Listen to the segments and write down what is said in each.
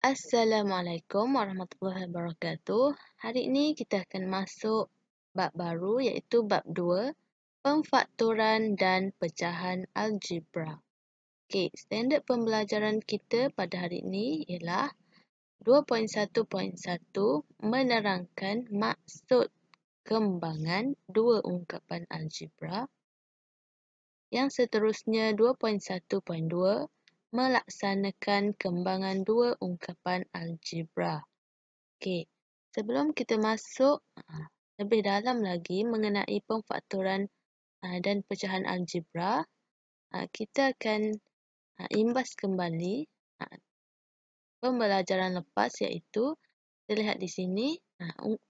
Assalamualaikum warahmatullahi wabarakatuh. Hari ini kita akan masuk bab baru iaitu bab 2, pemfaktoran dan pecahan algebra. Okey, standard pembelajaran kita pada hari ini ialah 2.1.1 menerangkan maksud kembangan dua ungkapan algebra. Yang seterusnya 2.1.2 melaksanakan kembangan dua ungkapan algebra. Okey, sebelum kita masuk ha, lebih dalam lagi mengenai pemfaktoran ha, dan pecahan algebra, ha, kita akan imbas kembali pembelajaran lepas iaitu terlihat di sini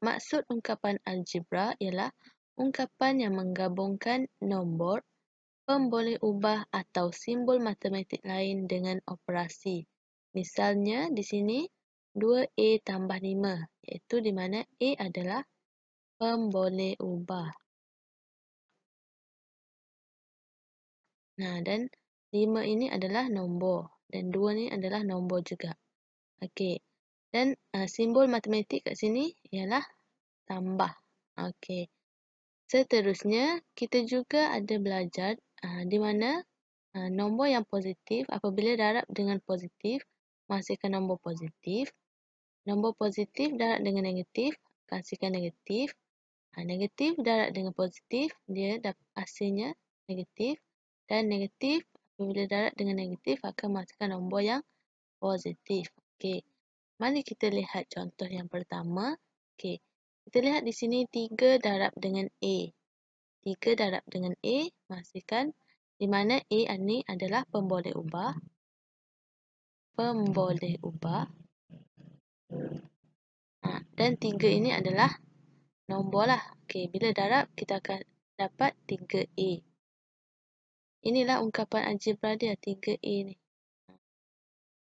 maksud ungkapan algebra ialah ungkapan yang menggabungkan nombor pemboleh ubah atau simbol matematik lain dengan operasi. Misalnya di sini 2A tambah 5 iaitu di mana A adalah pemboleh ubah. Nah dan 5 ini adalah nombor dan 2 ini adalah nombor juga. Okey dan uh, simbol matematik kat sini ialah tambah. Okey. Seterusnya, kita juga ada belajar Ah, di mana ah, nombor yang positif apabila darab dengan positif menghasilkan nombor positif. Nombor positif darab dengan negatif menghasilkan negatif. Ah, negatif darab dengan positif dia dapat hasilnya negatif. Dan negatif apabila darab dengan negatif akan menghasilkan nombor yang positif. Okey. Mari kita lihat contoh yang pertama. Okey. Kita lihat di sini 3 darab dengan A. 3 darab dengan A, masihkan di mana A ini adalah pemboleh ubah. Pemboleh ubah. Ha, dan 3 ini adalah nombor lah. Okay, bila darab, kita akan dapat 3A. Inilah ungkapan algebra dia, 3A ni.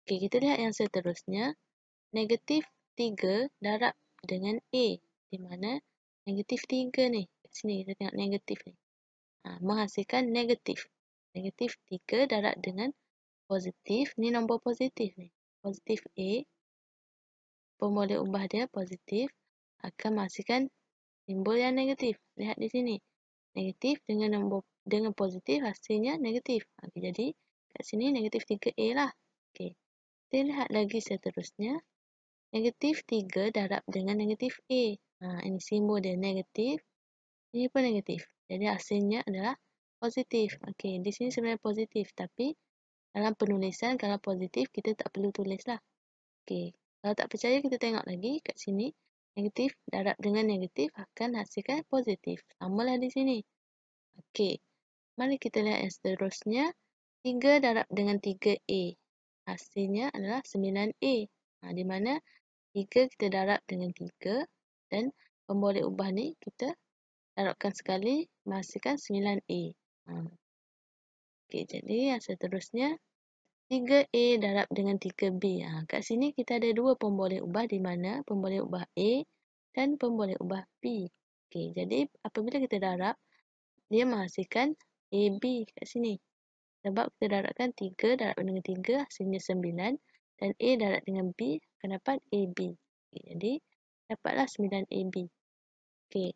Okay, kita lihat yang seterusnya. Negatif 3 darab dengan A. Di mana negatif 3 ni sini kita tengok negatif ni. Ha, menghasilkan negatif. Negatif 3 darat dengan positif. Ni nombor positif ni. Positif A. Pemboleh ubah dia positif. Akan menghasilkan simbol yang negatif. Lihat di sini. Negatif dengan nombor dengan positif hasilnya negatif. Okay, ha, jadi kat sini negatif 3A lah. Okay. Kita lihat lagi seterusnya. Negatif 3 darab dengan negatif A. Ha, ini simbol dia negatif. Ini pun negatif. Jadi hasilnya adalah positif. Okey, di sini sebenarnya positif tapi dalam penulisan kalau positif kita tak perlu tulislah. Okey. Kalau tak percaya kita tengok lagi kat sini. Negatif darab dengan negatif akan hasilkan positif. Samalah di sini. Okey. Mari kita lihat yang seterusnya. 3 darab dengan 3A. Hasilnya adalah 9A. Ha, di mana 3 kita darab dengan 3 dan pemboleh ubah ni kita Tarukkan sekali, menghasilkan 9A. Ha. Okey, jadi yang seterusnya, 3A darab dengan 3B. Ha, kat sini kita ada dua pemboleh ubah di mana pemboleh ubah A dan pemboleh ubah B. Okey, jadi apabila kita darab, dia menghasilkan AB kat sini. Sebab kita darabkan 3 darab dengan 3, hasilnya 9. Dan A darab dengan B, akan dapat AB. Okay, jadi, dapatlah 9AB. Okey.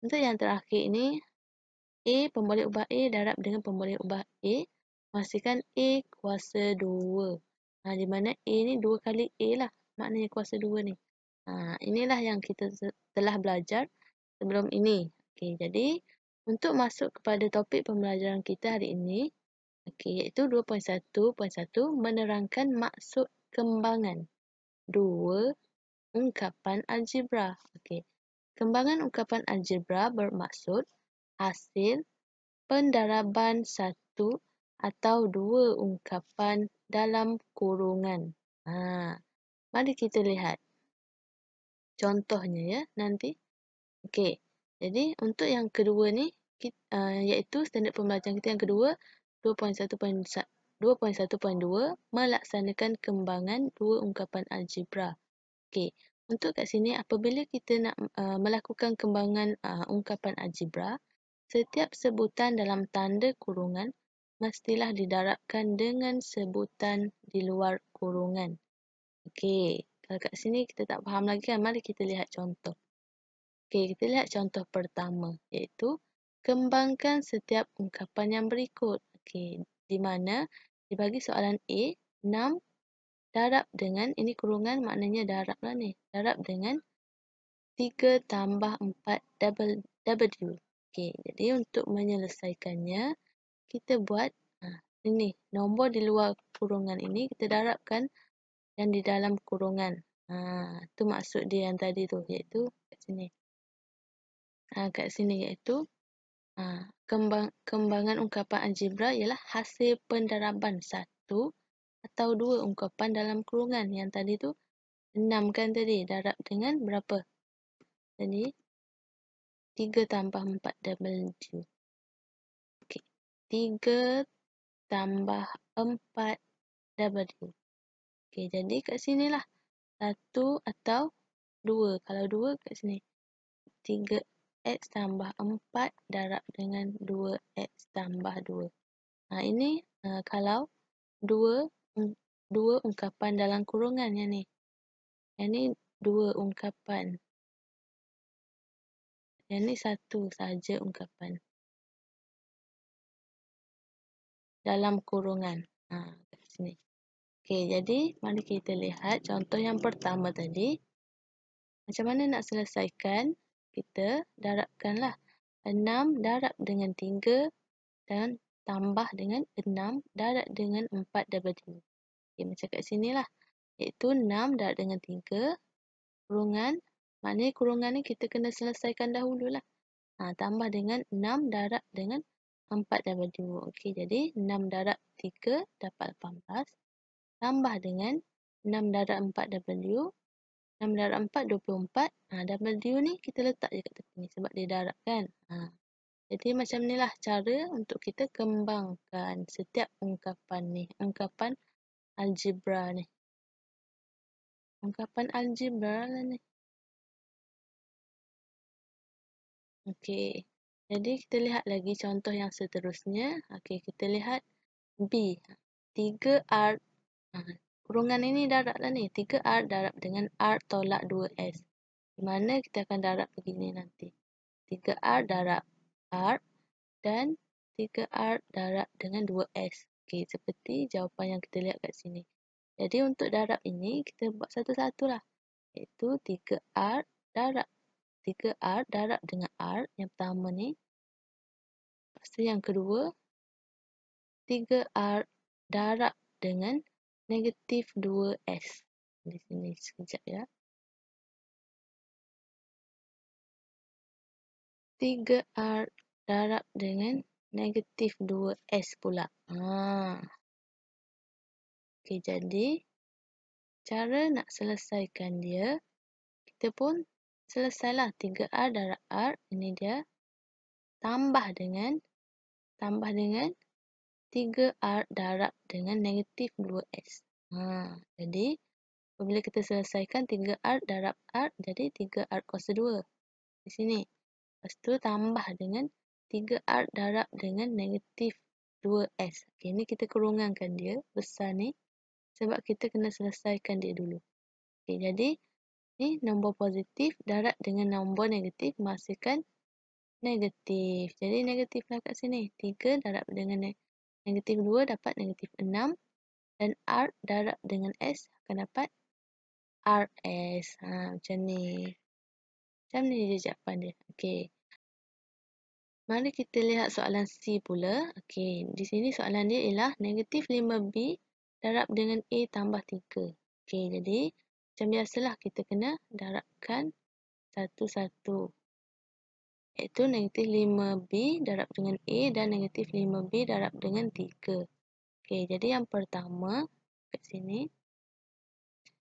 Untuk yang terakhir ini, A pemboleh ubah A darab dengan pemboleh ubah A. Pastikan A kuasa 2. Ha, di mana A ni 2 kali A lah. Maknanya kuasa 2 ni. Ha, inilah yang kita telah belajar sebelum ini. Okay, jadi, untuk masuk kepada topik pembelajaran kita hari ini, okay, iaitu 2.1.1 menerangkan maksud kembangan. 2. Ungkapan algebra. Okay. Kembangan ungkapan algebra bermaksud hasil pendaraban satu atau dua ungkapan dalam kurungan. Ha. Mari kita lihat contohnya ya nanti. Okey, jadi untuk yang kedua ni kita, uh, eh, iaitu standard pembelajaran kita yang kedua 2.1.2 melaksanakan kembangan dua ungkapan algebra. Okey, untuk kat sini apabila kita nak uh, melakukan kembangan uh, ungkapan algebra setiap sebutan dalam tanda kurungan mestilah didarabkan dengan sebutan di luar kurungan okey kalau kat sini kita tak faham lagi kan mari kita lihat contoh okey kita lihat contoh pertama iaitu kembangkan setiap ungkapan yang berikut okey di mana dibagi soalan A 6 darab dengan, ini kurungan maknanya darab lah ni, darab dengan 3 tambah 4 double W. Okey, jadi untuk menyelesaikannya, kita buat ha, ini, nombor di luar kurungan ini, kita darabkan yang di dalam kurungan. Ha, tu maksud dia yang tadi tu, iaitu kat sini. Ha, kat sini iaitu, ha, kembang, kembangan ungkapan algebra ialah hasil pendaraban 1 atau dua ungkapan dalam kurungan yang tadi tu enam kan tadi darab dengan berapa? Jadi tiga tambah empat double G. Okey. Tiga tambah empat double G. Okey jadi kat sini lah. Satu atau dua. Kalau dua kat sini. Tiga X tambah empat darab dengan dua X tambah dua. Nah ini uh, kalau dua dua ungkapan dalam kurungan yang ni. Yang ni dua ungkapan. Yang ni satu saja ungkapan. Dalam kurungan. Ha, kat sini. Okey, jadi mari kita lihat contoh yang pertama tadi. Macam mana nak selesaikan? Kita darabkanlah 6 darab dengan 3 dan tambah dengan 6 darab dengan 4 daripada 3. Okay, macam kat sini lah. Iaitu 6 darab dengan 3. Kurungan. Maknanya kurungan ni kita kena selesaikan dahulu lah. Ha, tambah dengan 6 darab dengan 4 darab 2. okey jadi 6 darab 3 dapat 18. Tambah dengan 6 darab 4 darab 2. 6 darab 4, 24. Ha, W ni kita letak je kat tepi ni sebab dia darab kan. Ha. Jadi macam ni lah cara untuk kita kembangkan setiap ungkapan ni. Ungkapan 18 algebra ni. Ungkapan algebra lah ni. Okey. Jadi kita lihat lagi contoh yang seterusnya. Okey, kita lihat B. 3R. Ha, kurungan ini darab lah ni. 3R darab dengan R tolak 2S. Di mana kita akan darab begini nanti. 3R darab R dan 3R darab dengan 2S. Okey, seperti jawapan yang kita lihat kat sini. Jadi, untuk darab ini, kita buat satu-satulah. Iaitu 3R darab. 3R darab dengan R yang pertama ni. Pastu yang kedua, 3R darab dengan negatif 2S. Di sini sekejap ya. 3R darab dengan negatif 2S pula. Ha. Ah. okay jadi cara nak selesaikan dia, kita pun selesailah 3R darab R. Ini dia. Tambah dengan, tambah dengan 3R darab dengan negatif 2S. Ha. Ah, jadi, apabila kita selesaikan 3R darab R, jadi 3R kuasa 2. Di sini. Lepas tu, tambah dengan 3 3R darab dengan negatif 2S. Okay, ini kita kerongankan dia besar ni sebab kita kena selesaikan dia dulu. Okay, jadi, ni nombor positif darab dengan nombor negatif masihkan negatif. Jadi, negatif lah kat sini. 3 darab dengan negatif 2 dapat negatif 6. Dan R darab dengan S akan dapat RS. Ha, macam ni. Macam ni dia jawapan dia. Okay. Mari kita lihat soalan C pula. Okey, di sini soalan dia ialah negatif 5B darab dengan A tambah 3. Okey, jadi macam biasalah kita kena darabkan satu-satu. Iaitu negatif 5B darab dengan A dan negatif 5B darab dengan 3. Okey, jadi yang pertama kat sini.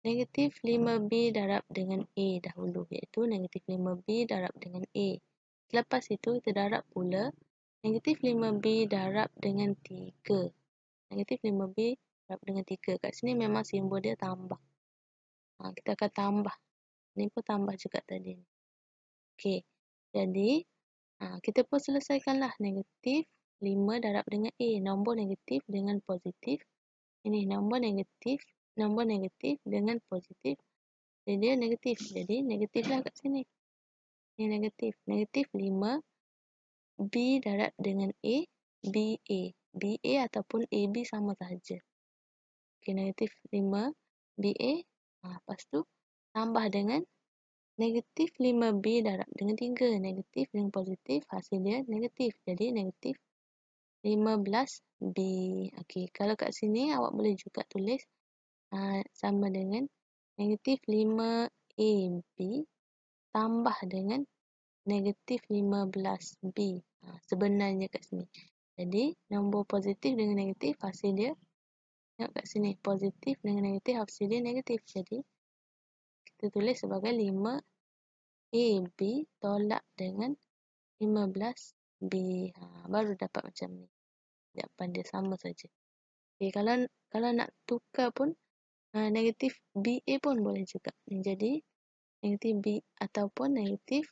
Negatif 5B darab dengan A dahulu. Iaitu negatif 5B darab dengan A. Selepas itu kita darab pula negatif 5B darab dengan 3. Negatif 5B darab dengan 3. Kat sini memang simbol dia tambah. Ha, kita akan tambah. Ini pun tambah juga tadi. Okey. Jadi, ha, kita pun selesaikanlah negatif 5 darab dengan A. Nombor negatif dengan positif. Ini nombor negatif. Nombor negatif dengan positif. Jadi, dia negatif. Jadi, negatiflah kat sini yang negatif. Negatif 5, B darab dengan A, BA. BA ataupun AB sama sahaja. Okey, negatif 5, BA. Ha, lepas tu, tambah dengan negatif 5B darab dengan 3. Negatif dengan positif, hasilnya negatif. Jadi, negatif 15B. Okey, kalau kat sini awak boleh juga tulis ha, sama dengan negatif 5 b tambah dengan negatif 15B. Ha, sebenarnya kat sini. Jadi, nombor positif dengan negatif, hasil dia. Tengok kat sini. Positif dengan negatif, hasil dia negatif. Jadi, kita tulis sebagai 5AB tolak dengan 15B. Ha, baru dapat macam ni. Jawapan dia sama saja. Okay, kalau kalau nak tukar pun, ha, negatif BA pun boleh juga. Jadi, negatif B ataupun negatif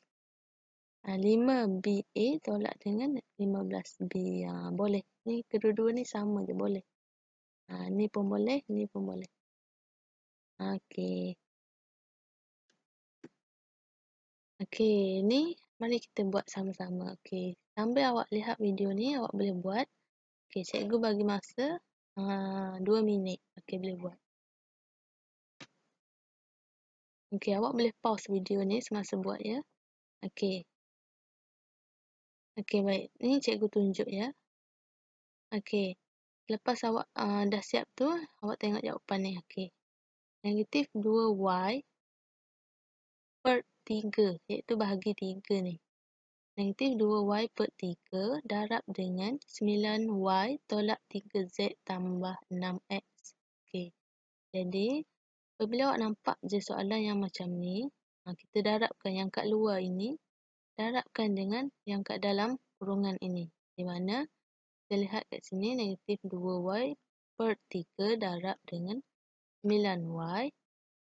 uh, ah, 5BA tolak dengan 15B. Uh, ah, boleh. Ni kedua-dua ni sama je. Boleh. Uh, ni pun boleh. Ni pun boleh. Okey. Okey. Ni mari kita buat sama-sama. Okey. Sambil awak lihat video ni, awak boleh buat. Okey, cikgu bagi masa uh, 2 minit. Okey, boleh buat. Okey, awak boleh pause video ni semasa buat ya. Okey. Okey, baik. Ini cikgu tunjuk ya. Okey. Lepas awak uh, dah siap tu, awak tengok jawapan ni. Okey. Negatif 2y per 3, iaitu bahagi 3 ni. Negatif 2y per 3 darab dengan 9y tolak 3z tambah 6x. Okey. Jadi, Apabila awak nampak je soalan yang macam ni, ha, kita darabkan yang kat luar ini, darabkan dengan yang kat dalam kurungan ini. Di mana kita lihat kat sini negatif 2y per 3 darab dengan 9y.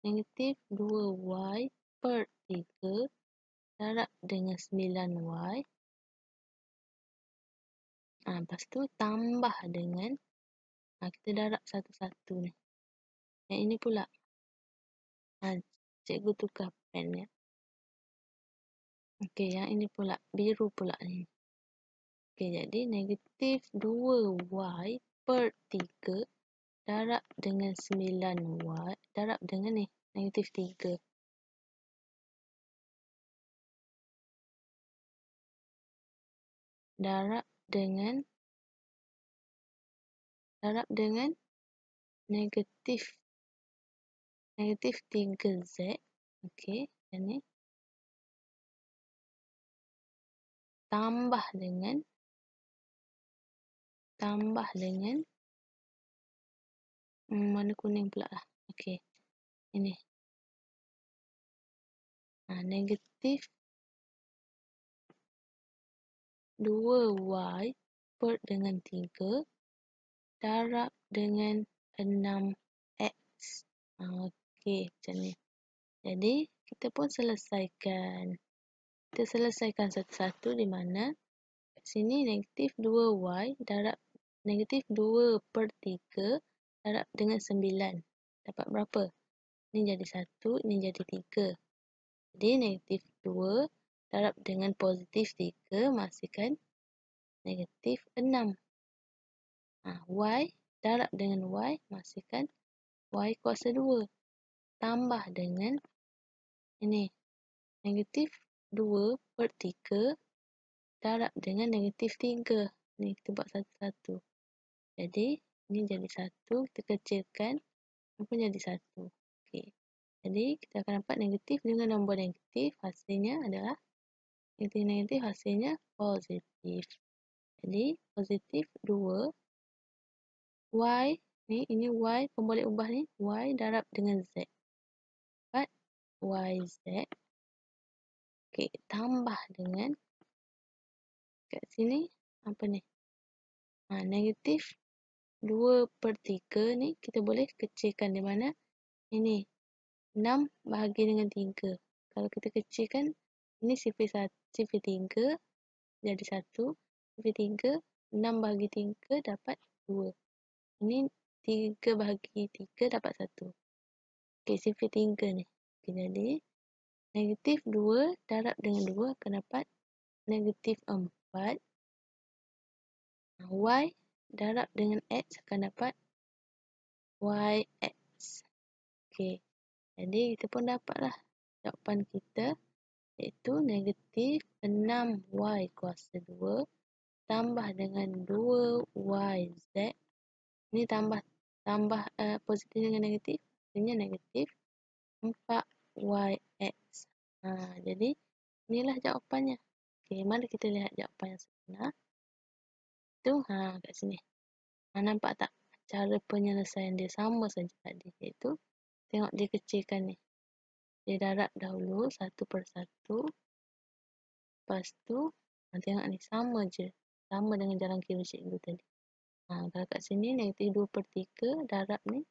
Negatif 2y per 3 darab dengan 9y. Ha, lepas tu tambah dengan, ha, kita darab satu-satu ni. Yang ini pula Ha, cikgu tukar pen ya. Okey, yang ini pula. Biru pula ni. Okey, jadi negatif 2Y per 3 darab dengan 9Y. Darab dengan ni, negatif 3. Darab dengan darab dengan negatif negatif 3z okey ini tambah dengan tambah dengan hmm, mana kuning pula lah okey ini ha, negatif 2y per dengan 3 darab dengan 6x. Okey. Okey, macam ni. Jadi, kita pun selesaikan. Kita selesaikan satu-satu di mana sini negatif 2y darab negatif 2 per 3 darab dengan 9. Dapat berapa? Ini jadi 1, ini jadi 3. Jadi, negatif 2 darab dengan positif 3 masihkan negatif 6. Ha, y darab dengan y masihkan y kuasa 2 tambah dengan ini negatif 2 per 3 darab dengan negatif 3. Ni kita buat satu-satu. Jadi ini jadi satu, kita kecilkan, apa jadi satu? Okey. Jadi kita akan dapat negatif dengan nombor negatif, hasilnya adalah negatif, negatif hasilnya positif. Jadi positif 2 y ni ini y pembolik ubah ni y darab dengan z. YZ. Okey, tambah dengan kat sini apa ni? Ha, negatif 2 per 3 ni kita boleh kecilkan di mana? Ini 6 bahagi dengan 3. Kalau kita kecilkan, ini sifir, sifir 3 jadi 1. Sifir 3, 6 bahagi 3 dapat 2. Ini 3 bahagi 3 dapat 1. Okey, sifir 3 ni bilang dia negatif 2 darab dengan 2 akan dapat negatif 4. Y darab dengan X akan dapat YX. Okey. Jadi kita pun dapatlah jawapan kita iaitu negatif 6Y kuasa 2 tambah dengan 2YZ. Ini tambah tambah uh, positif dengan negatif. Artinya negatif 4YX. Ha, jadi, inilah jawapannya. Okey, mari kita lihat jawapan yang sebenar. Itu, ha, kat sini. Ha, nampak tak? Cara penyelesaian dia sama saja tadi. Iaitu, tengok dia kecilkan ni. Dia darab dahulu, satu per satu. Lepas tu, ha, tengok ni, sama je. Sama dengan jalan kira cikgu tadi. Ha, kalau kat sini, negatif 2 per 3, darab ni.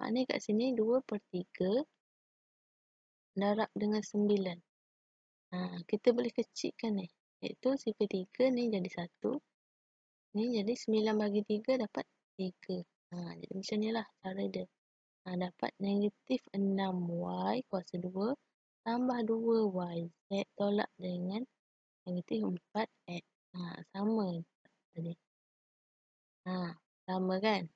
Maknanya kat sini, 2 per 3 darab dengan sembilan. Ha, kita boleh kecilkan ni. Iaitu sifar tiga ni jadi satu. Ni jadi sembilan bagi tiga dapat tiga. Ha, jadi macam ni lah cara dia. Ha, dapat negatif enam y kuasa dua tambah dua y yz tolak dengan negatif empat x Ha, sama tadi. Ha, sama kan?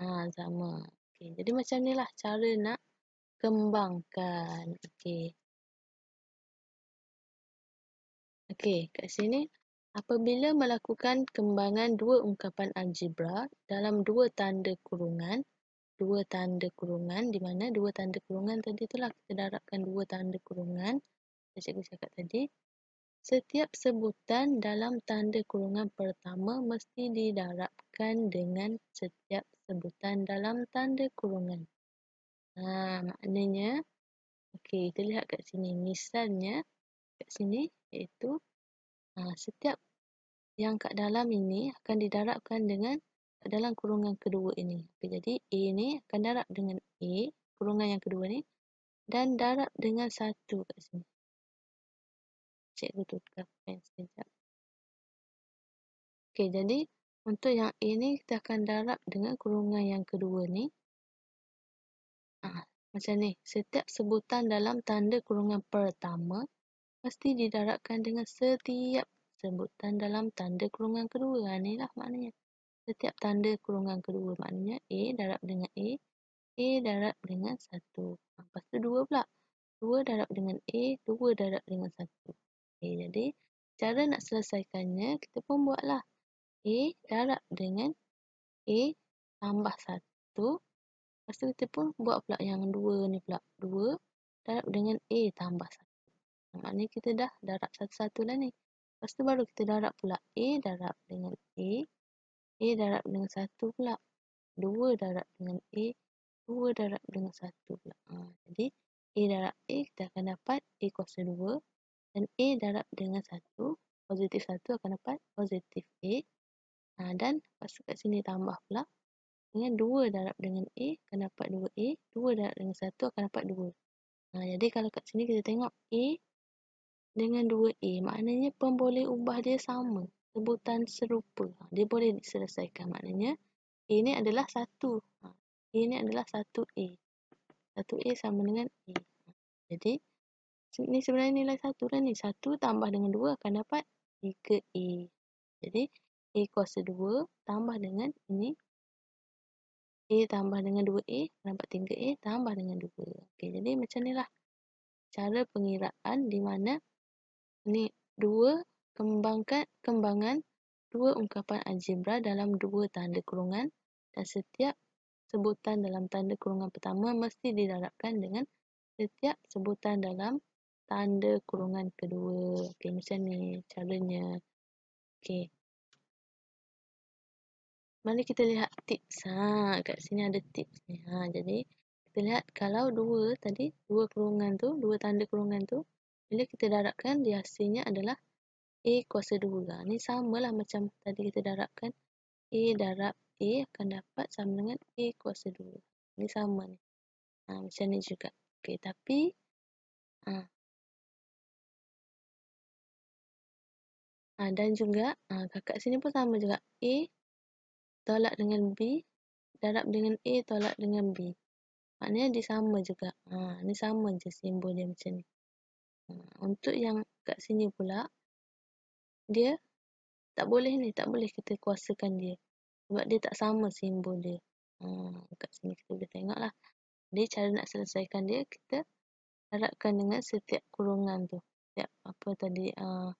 Ha, sama. Okay, jadi macam ni lah cara nak kembangkan. Okey. Okey, kat sini apabila melakukan kembangan dua ungkapan algebra dalam dua tanda kurungan, dua tanda kurungan di mana dua tanda kurungan tadi itulah kita darabkan dua tanda kurungan yang cikgu cakap tadi. Setiap sebutan dalam tanda kurungan pertama mesti didarabkan dengan setiap sebutan dalam tanda kurungan Ha, maknanya, okay, kita lihat kat sini. Misalnya, kat sini iaitu ha, setiap yang kat dalam ini akan didarabkan dengan kat dalam kurungan kedua ini. Okay, jadi, A ini akan darab dengan A, kurungan yang kedua ni dan darab dengan satu kat sini. Cikgu tutupkan sekejap. Okey, jadi untuk yang A ni kita akan darab dengan kurungan yang kedua ni macam ni. Setiap sebutan dalam tanda kurungan pertama mesti didarabkan dengan setiap sebutan dalam tanda kurungan kedua. Ha, inilah maknanya. Setiap tanda kurungan kedua maknanya A darab dengan A. A darab dengan 1. Ha, lepas tu 2 pula. 2 darab dengan A. 2 darab dengan 1. Okay, jadi, cara nak selesaikannya, kita pun buatlah. A darab dengan A tambah 1. Lepas tu kita pun buat pula yang dua ni pula. dua darab dengan A tambah 1. Maknanya kita dah darab satu-satu lah ni. Lepas tu baru kita darab pula A darab dengan A. A darab dengan satu pula. dua darab dengan A. dua darab dengan satu pula. Ha, jadi A darab A kita akan dapat A kuasa dua Dan A darab dengan satu Positif satu akan dapat positif A. Ha, dan lepas tu kat sini tambah pula dengan 2 darab dengan A, akan dapat 2A. 2 darab dengan 1, akan dapat 2. Ha, jadi, kalau kat sini kita tengok A dengan 2A. Maknanya, pemboleh ubah dia sama. Sebutan serupa. Ha, dia boleh diselesaikan. Maknanya, A ni adalah 1. Ha, A ni adalah 1A. 1A sama dengan A. Jadi, ni sebenarnya nilai 1 lah kan? ni. 1 tambah dengan 2 akan dapat 3A. Jadi, A kuasa 2 tambah dengan ini A tambah dengan 2A, nampak 3A tambah dengan 2. Okey, jadi macam ni lah cara pengiraan di mana ni 2 kembangkan kembangan 2 ungkapan algebra dalam 2 tanda kurungan dan setiap sebutan dalam tanda kurungan pertama mesti didarabkan dengan setiap sebutan dalam tanda kurungan kedua. Okey, macam ni caranya. Okey mari kita lihat tips. Ha, kat sini ada tips ni. Ha, jadi kita lihat kalau dua tadi, dua kurungan tu, dua tanda kurungan tu, bila kita darabkan, dia hasilnya adalah A kuasa 2. Lah. Ni samalah macam tadi kita darabkan. A darab A akan dapat sama dengan A kuasa 2. Ni sama ni. Ha, macam ni juga. Okey, tapi... Ha, ha, dan juga, ha, kakak sini pun sama juga. A tolak dengan B darab dengan A tolak dengan B maknanya dia sama juga ha, ni sama je simbol dia macam ni ha, untuk yang kat sini pula dia tak boleh ni tak boleh kita kuasakan dia sebab dia tak sama simbol dia ha, kat sini kita boleh tengok lah jadi cara nak selesaikan dia kita darabkan dengan setiap kurungan tu setiap apa tadi uh,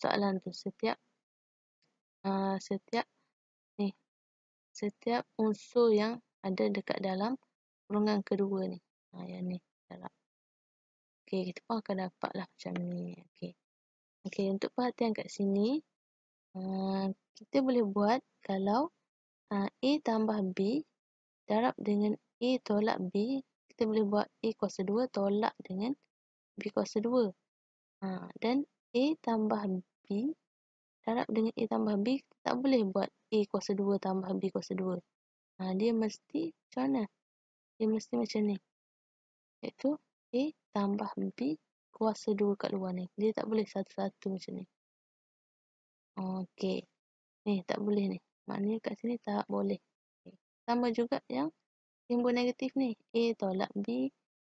soalan tu setiap uh, setiap setiap unsur yang ada dekat dalam kurungan kedua ni. Ha, yang ni. Okey, kita pun akan dapat lah macam ni. Okey, okay, untuk perhatian kat sini, uh, kita boleh buat kalau uh, A tambah B darab dengan A tolak B, kita boleh buat A kuasa 2 tolak dengan B kuasa 2. Uh, ha, dan A tambah B darab dengan A tambah B, kita tak boleh buat A kuasa 2 tambah B kuasa 2. Ha, dia mesti macam mana? Dia mesti macam ni. Iaitu A tambah B kuasa 2 kat luar ni. Dia tak boleh satu-satu macam ni. Okey. Ni tak boleh ni. Maknanya kat sini tak boleh. Okay. Tambah juga yang timbul negatif ni. A tolak B.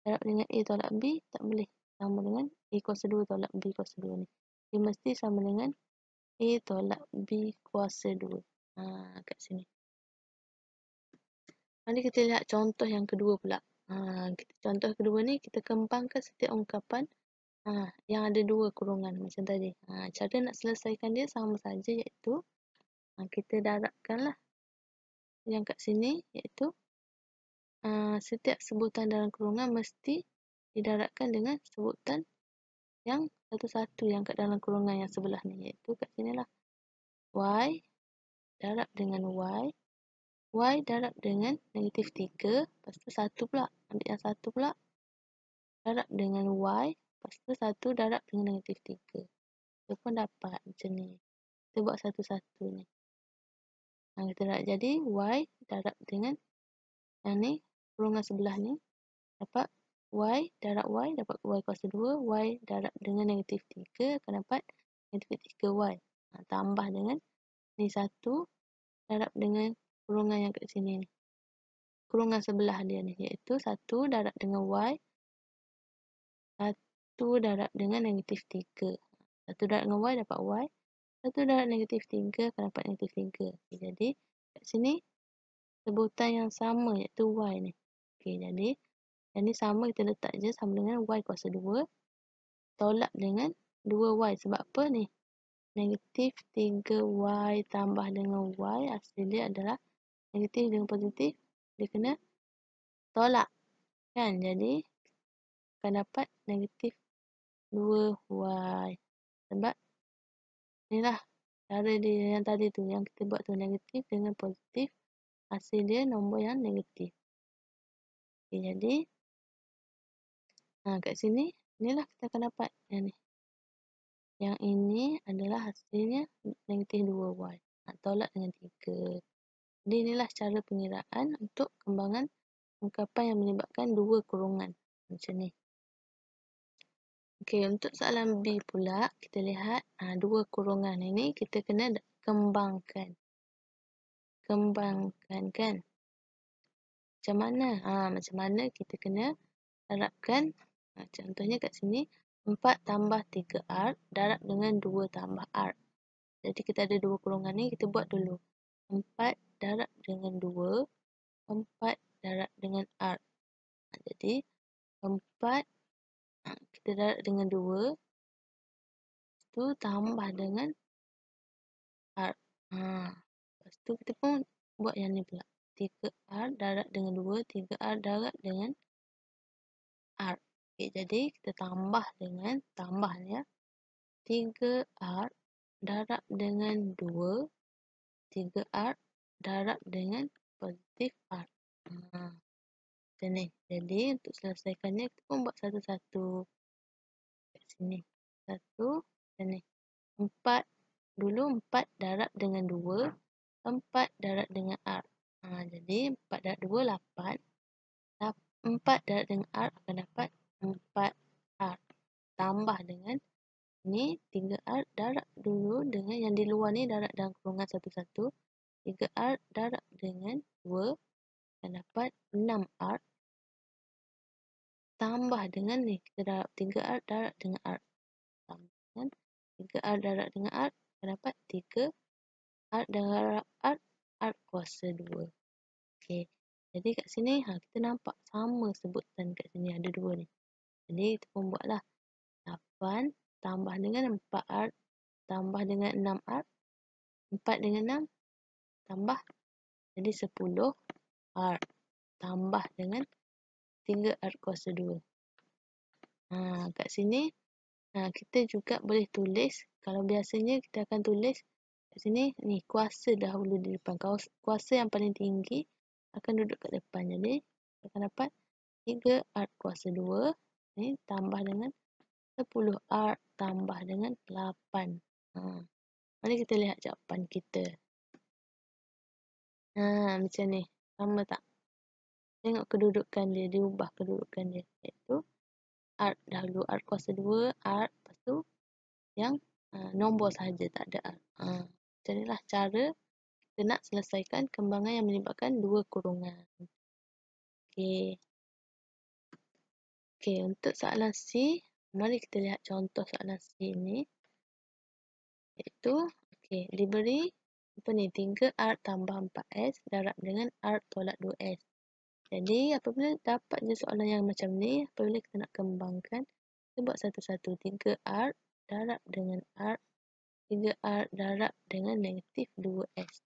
Harap dengan A tolak B tak boleh. Sama dengan A kuasa 2 tolak B kuasa 2 ni. Dia mesti sama dengan A tolak B kuasa 2. Ha, kat sini. Nanti kita lihat contoh yang kedua pula. Ha, contoh kedua ni kita kembangkan setiap ungkapan ha, yang ada dua kurungan macam tadi. Ha, cara nak selesaikan dia sama saja iaitu ha, kita darabkanlah yang kat sini iaitu ha, setiap sebutan dalam kurungan mesti didarabkan dengan sebutan yang satu-satu yang kat dalam kurungan yang sebelah ni iaitu kat lah. y darab dengan y. y darab dengan negatif 3. Lepas tu 1 pula. Ambil yang 1 pula. Darab dengan y. Lepas tu 1 darab dengan negatif 3. Kita pun dapat macam ni. Kita buat satu-satu ni. Ha, kita nak jadi y darab dengan yang ni. Kurungan sebelah ni. Dapat y darab y. Dapat y kuasa 2. y darab dengan negatif 3. Akan dapat negatif 3y. Ha, tambah dengan ni satu darab dengan kurungan yang kat sini ni. Kurungan sebelah dia ni iaitu satu darab dengan y. Satu darab dengan negatif tiga. Satu darab dengan y dapat y. Satu darab negatif tiga akan dapat negatif tiga. Okay, jadi kat sini sebutan yang sama iaitu y ni. Okay, jadi yang ni sama kita letak je sama dengan y kuasa dua Tolak dengan dua y sebab apa ni? negatif 3y tambah dengan y hasil dia adalah negatif dengan positif dia kena tolak kan jadi akan dapat negatif 2y sebab inilah cara dia yang tadi tu yang kita buat tu negatif dengan positif hasil dia nombor yang negatif okay, jadi ha, kat sini inilah kita akan dapat yang ni yang ini adalah hasilnya negatif 2Y. Tolak dengan 3. Jadi inilah cara pengiraan untuk kembangan ungkapan yang menyebabkan dua kurungan. Macam ni. Okey, untuk soalan B pula, kita lihat ha, dua kurungan ini kita kena kembangkan. Kembangkan kan? Macam mana? Ha, macam mana kita kena harapkan? Ha, contohnya kat sini, 4 tambah 3R darab dengan 2 tambah R. Jadi kita ada dua kurungan ni, kita buat dulu. 4 darab dengan 2, 4 darab dengan R. Ha, jadi 4 ha, kita darab dengan 2, tu tambah dengan R. Ha. Lepas tu kita pun buat yang ni pula. 3R darab dengan 2, 3R darab dengan R. Okay, jadi kita tambah dengan ya. 3R darab dengan 2 3R darab dengan positif R macam ni jadi untuk selesaikannya kita pun buat satu-satu sini satu Sini. Empat. dulu empat darab dengan dua. Empat darab dengan R ha, jadi empat darab 2 Lapan. Empat darab dengan R akan dapat 4 R. Tambah dengan ni 3 R darab dulu dengan yang di luar ni darab dalam kurungan satu-satu. 3 R darab dengan 2 dan dapat 6 R. Tambah dengan ni kita darab 3 R darab dengan R. Tambah dengan 3 R darab dengan R dapat 3 R darab R R kuasa 2. Okey. Jadi kat sini ha, kita nampak sama sebutan kat sini ada dua ni. Jadi kita pun buatlah 8 tambah dengan 4R tambah dengan 6R 4 dengan 6 tambah jadi 10R tambah dengan 3R kuasa 2. Ha, kat sini ha, kita juga boleh tulis kalau biasanya kita akan tulis kat sini ni kuasa dahulu di depan. Kuasa yang paling tinggi akan duduk kat depan. Jadi kita akan dapat 3R kuasa 2 ni tambah dengan 10R tambah dengan 8. Ha. Mari kita lihat jawapan kita. Ha, macam ni. Sama tak? Tengok kedudukan dia. Dia ubah kedudukan dia. Iaitu R dahulu. R kuasa 2. R. Lepas tu yang ha, nombor sahaja. Tak ada R. Ha. Macam ni lah cara kita nak selesaikan kembangan yang menyebabkan dua kurungan. Okey. Okey, untuk soalan C, mari kita lihat contoh soalan C ni. Iaitu, okey, diberi apa ni? 3R tambah 4S darab dengan R tolak 2S. Jadi, apabila dapat je soalan yang macam ni, apabila kita nak kembangkan, kita buat satu-satu. 3R darab dengan R, 3R darab dengan negatif 2S.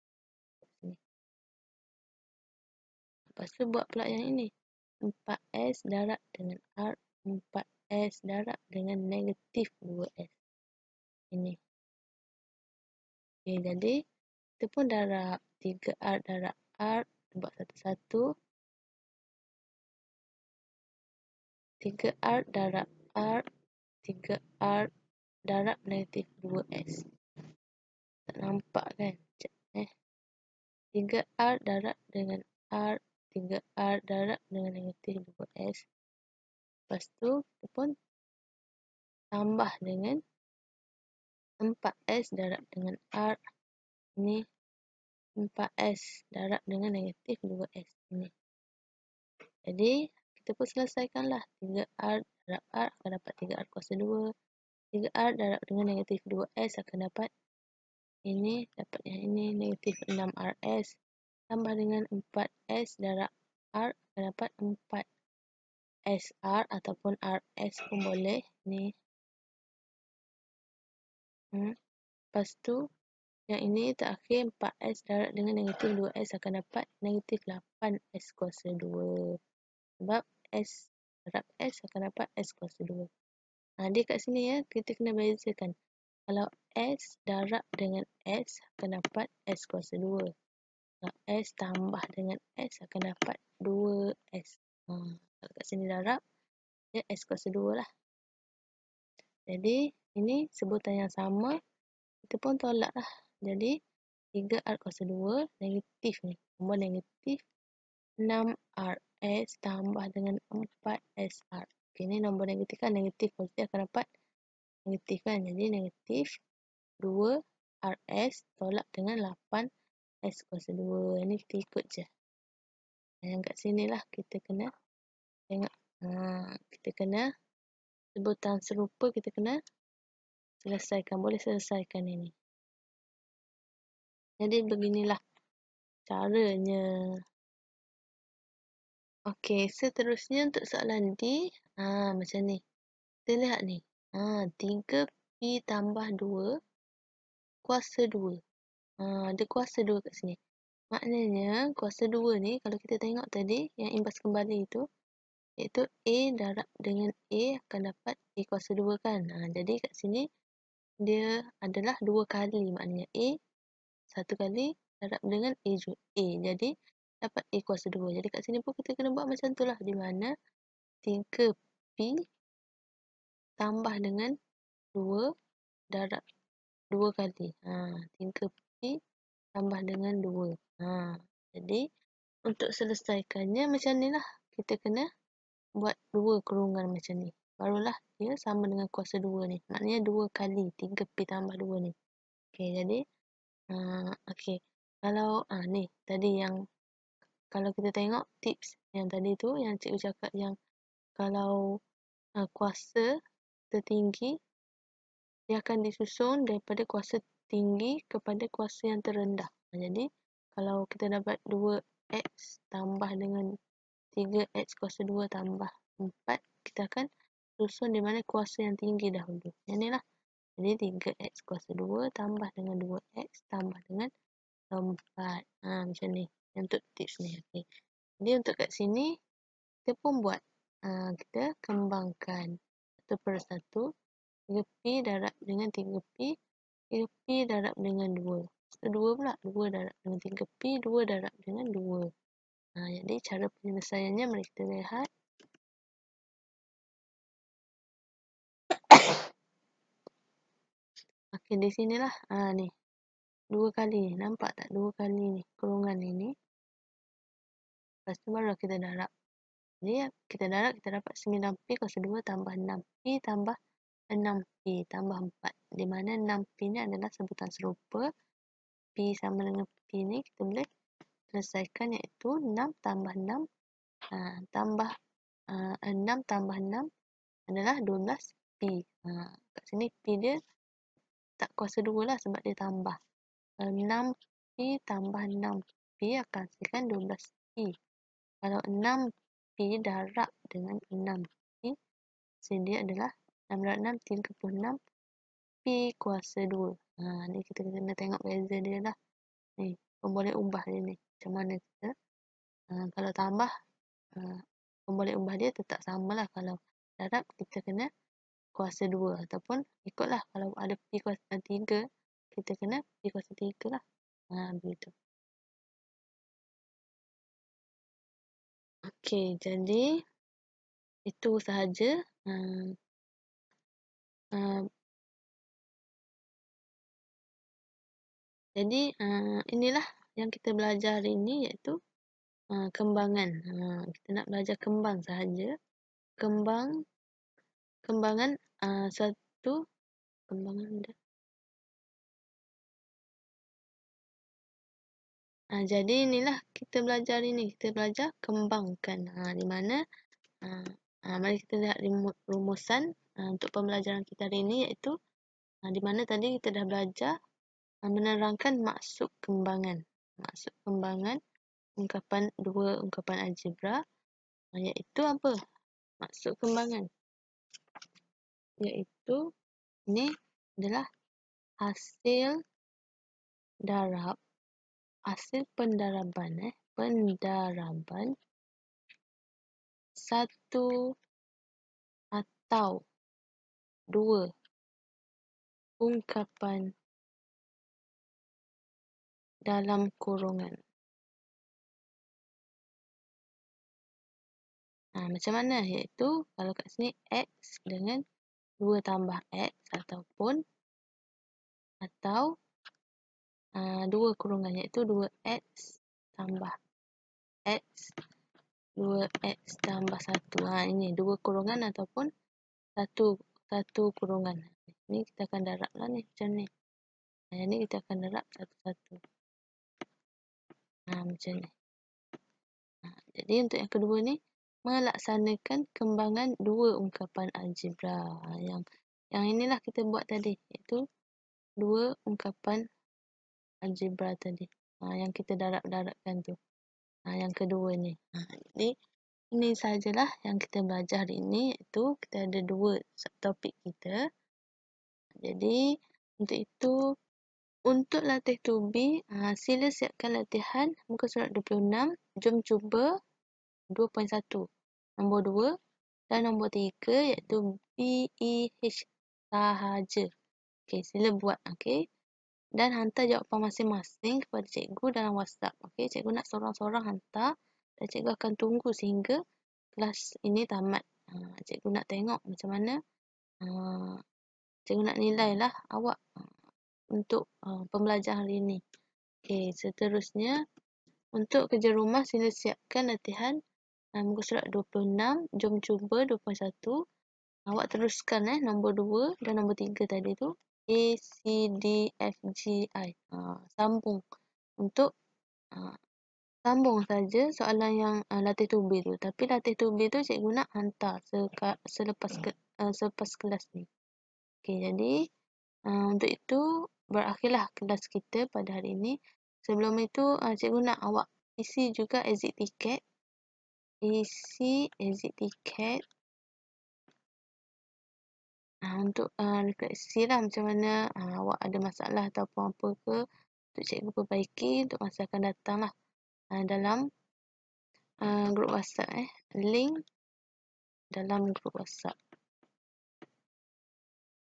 Lepas tu buat pula yang ini. 4S darab dengan R 4S darab dengan negatif 2S. Ini. Okay, jadi, itu pun darab 3R darab R buat satu-satu. 3R darab R 3R darab negatif 2S. Tak nampak kan? Sekejap eh. 3R darab dengan R tiga ah, R darab dengan negatif dua S. Lepas tu, tu pun tambah dengan 4S darab dengan R. Ini 4S darab dengan negatif 2S. Ini. Jadi, kita pun selesaikanlah. 3R darab R akan dapat 3R kuasa 2. 3R darab dengan negatif 2S akan dapat ini. Dapat yang ini, negatif 6RS tambah dengan 4S darab R akan dapat 4SR ataupun RS pun boleh. Ni. Hmm. Lepas tu, yang ini terakhir 4S darab dengan negatif 2S akan dapat negatif 8S kuasa 2. Sebab S darab S akan dapat S kuasa 2. Ha, dia kat sini ya, kita kena bezakan. Kalau S darab dengan S akan dapat S kuasa 2. Kalau S tambah dengan S akan dapat 2S. Hmm. Kalau kat sini darab, dia S kuasa 2 lah. Jadi, ini sebutan yang sama. Kita pun tolak lah. Jadi, 3R kuasa 2 negatif ni. Nombor negatif 6RS tambah dengan 4SR. Okay, ni nombor negatif kan negatif. Positif akan dapat negatif kan. Jadi, negatif 2RS tolak dengan 8 S kuasa 2. Ini kita ikut je. Yang eh, kat sini lah kita kena tengok. Ha, kita kena sebutan serupa kita kena selesaikan. Boleh selesaikan ini. Jadi beginilah caranya. Okey, seterusnya untuk soalan D. Ha, macam ni. Kita lihat ni. Ha, ah, 3P tambah 2 kuasa 2. Ah, ada kuasa dua kat sini. Maknanya kuasa dua ni kalau kita tengok tadi yang imbas kembali itu iaitu A darab dengan A akan dapat A kuasa dua kan. Ha, jadi kat sini dia adalah dua kali maknanya A satu kali darab dengan A juga A. Jadi dapat A kuasa dua. Jadi kat sini pun kita kena buat macam tu lah di mana tingkat P tambah dengan dua darab dua kali. Ha, ah, tingkat P tambah dengan 2. Ha. Jadi, untuk selesaikannya macam ni lah. Kita kena buat dua kurungan macam ni. Barulah dia sama dengan kuasa 2 ni. Maknanya 2 kali 3P tambah 2 ni. Okey, jadi, uh, okey. Kalau, uh, ni, tadi yang, kalau kita tengok tips yang tadi tu, yang cikgu cakap yang, kalau uh, kuasa tertinggi, dia akan disusun daripada kuasa tinggi kepada kuasa yang terendah. Ha, jadi, kalau kita dapat 2x tambah dengan 3x kuasa 2 tambah 4, kita akan susun di mana kuasa yang tinggi dahulu. Yang lah, Jadi, 3x kuasa 2 tambah dengan 2x tambah dengan 4. Ha, macam ni. Untuk tips ni. Okay. Jadi, untuk kat sini, kita pun buat. Ha, kita kembangkan satu per satu. 3p darab dengan 3p. 3P darab dengan 2. 2 pula 2 darab dengan 3P, 2 darab dengan 2. Ha, jadi cara penyelesaiannya mari kita lihat. Okey, di sinilah. Ha, ni. Dua kali ni. Nampak tak? Dua kali ni. Kurungan ni ni. Lepas tu baru kita darab. Jadi, kita darab, kita dapat 9P kuasa 2 tambah 6P tambah 6P tambah 4. Di mana 6P ni adalah sebutan serupa. P sama dengan P ni kita boleh selesaikan iaitu 6 tambah 6. Uh, ha, tambah uh, ha, 6 tambah 6 adalah 12P. Uh, ha, kat sini P dia tak kuasa 2 lah sebab dia tambah. Uh, 6P tambah 6P akan hasilkan 12P. Kalau 6P darab dengan 6P, sini dia adalah 606-36-36 P kuasa 2. Ha, ni kita kena tengok beza dia lah. Ni, boleh ubah dia ni. Macam mana kita. Ha, kalau tambah, ha, pemboleh ubah dia tetap sama lah. Kalau darab, kita kena kuasa 2. Ataupun ikut lah kalau ada P kuasa 3, kita kena P kuasa 3 lah. Ha, begitu. Okey, jadi itu sahaja. Hmm jadi uh, inilah yang kita belajar hari ini iaitu uh, kembangan. Uh, kita nak belajar kembang sahaja. Kembang kembangan uh, satu kembangan dah. Ha, jadi inilah kita belajar ini. Kita belajar kembangkan. Ha, di mana ha, ha, mari kita lihat rumusan Ah, untuk pembelajaran kita hari ini iaitu ah, di mana tadi kita dah belajar ah, menerangkan maksud kembangan. Maksud kembangan ungkapan dua ungkapan algebra iaitu apa? Maksud kembangan iaitu ini adalah hasil darab hasil pendaraban eh pendaraban satu atau Dua, ungkapan dalam kurungan. Ha, macam mana iaitu kalau kat sini X dengan dua tambah X ataupun atau uh, ah, 2 kurungan iaitu 2X tambah X 2X tambah 1. Ha, ah, ini 2 kurungan ataupun 1 satu kurungan. Ni kita akan darablah ni macam ni. Ha ni kita akan darab satu-satu. Ha macam ni. Ha, jadi untuk yang kedua ni melaksanakan kembangan dua ungkapan algebra ha, yang yang inilah kita buat tadi iaitu dua ungkapan algebra tadi. Ha, yang kita darab-darabkan tu. Ha, yang kedua ni. Ha jadi, ini sajalah yang kita belajar hari ini iaitu kita ada dua subtopik kita. Jadi untuk itu untuk latih 2B, ah, sila siapkan latihan muka surat 26. Jom cuba 2.1. Nombor 2 dan nombor 3 iaitu B E H sahaja. Okey, sila buat. Okey. Dan hantar jawapan masing-masing kepada cikgu dalam WhatsApp. Okey, cikgu nak seorang-seorang hantar dan cikgu akan tunggu sehingga kelas ini tamat. Ha, cikgu nak tengok macam mana ha, cikgu nak nilai lah awak ah, untuk ha, pembelajaran hari ini. Okey, seterusnya untuk kerja rumah sila siapkan latihan ha, muka surat 26, jom cuba 21. Awak teruskan eh nombor 2 dan nombor 3 tadi tu. A, C, D, F, G, I. Ha, sambung untuk ha, sambung saja soalan yang uh, latih tubi tu. Tapi latih tubi tu cikgu nak hantar seka, selepas ke, uh, selepas kelas ni. Okey, jadi uh, untuk itu berakhirlah kelas kita pada hari ini. Sebelum itu uh, cikgu nak awak isi juga exit ticket. Isi exit ticket. Uh, ah, untuk uh, refleksi lah macam mana uh, awak ada masalah ataupun apa ke untuk cikgu perbaiki untuk masa akan datang lah uh, dalam uh, grup WhatsApp eh. Link dalam grup WhatsApp.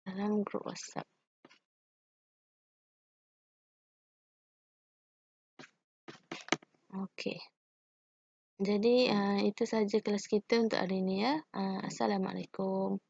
Dalam grup WhatsApp. Okey. Jadi uh, itu sahaja kelas kita untuk hari ini ya. Uh, Assalamualaikum.